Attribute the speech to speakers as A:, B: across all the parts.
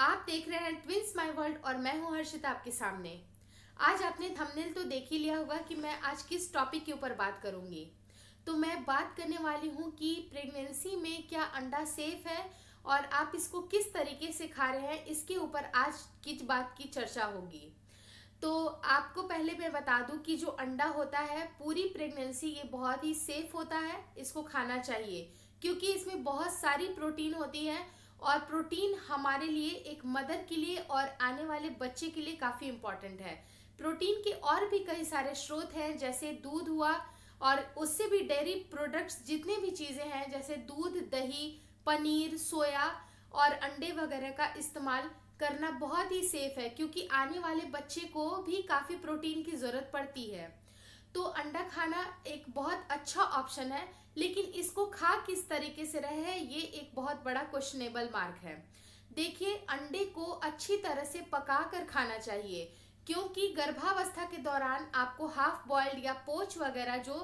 A: आप देख रहे हैं ट्विंस माय वर्ल्ड और मैं हूं हर्षिता आपके सामने आज आपने थंबनेल तो देख ही लिया होगा कि मैं आज किस टॉपिक के ऊपर बात करूंगी तो मैं बात करने वाली हूं कि प्रेगनेंसी में क्या अंडा सेफ है और आप इसको किस तरीके से खा रहे हैं इसके ऊपर आज किस बात की चर्चा होगी तो आपको पहले मैं बता दूं कि जो अंडा होता है पूरी प्रेगनेंसी ये बहुत ही सेफ होता है इसको खाना चाहिए क्योंकि इसमें बहुत सारी प्रोटीन होती है और प्रोटीन हमारे लिए एक मदर के लिए और आने वाले बच्चे के लिए काफ़ी इम्पॉर्टेंट है प्रोटीन के और भी कई सारे स्रोत हैं जैसे दूध हुआ और उससे भी डेयरी प्रोडक्ट्स जितने भी चीज़ें हैं जैसे दूध दही पनीर सोया और अंडे वगैरह का इस्तेमाल करना बहुत ही सेफ है क्योंकि आने वाले बच्चे को भी काफ़ी प्रोटीन की ज़रूरत पड़ती है तो अंडा खाना एक बहुत अच्छा ऑप्शन है लेकिन इसको खा किस तरीके से रहे ये एक बहुत बड़ा क्वेश्चनेबल मार्क है देखिए अंडे को अच्छी तरह से पका कर खाना चाहिए क्योंकि गर्भावस्था के दौरान आपको हाफ बॉइल्ड या पोच वगैरह जो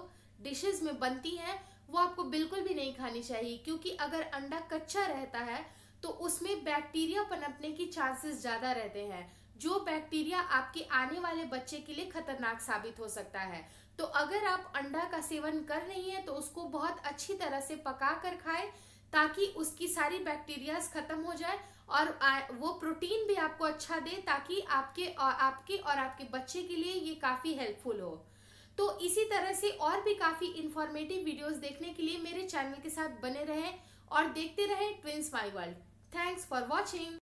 A: डिशेज में बनती हैं वो आपको बिल्कुल भी नहीं खानी चाहिए क्योंकि अगर अंडा कच्चा रहता है तो उसमें बैक्टीरिया पनपने की चांसेस ज़्यादा रहते हैं जो बैक्टीरिया आपके आने वाले बच्चे के लिए खतरनाक साबित हो सकता है तो अगर आप अंडा का सेवन कर रही हैं तो उसको बहुत अच्छी तरह से पका कर खाएं ताकि उसकी सारी बैक्टीरिया खत्म हो जाए और वो प्रोटीन भी आपको अच्छा दे ताकि आपके और आपके और आपके बच्चे के लिए ये काफ़ी हेल्पफुल हो तो इसी तरह से और भी काफ़ी इंफॉर्मेटिव वीडियोस देखने के लिए मेरे चैनल के साथ बने रहें और देखते रहें twins my world thanks for watching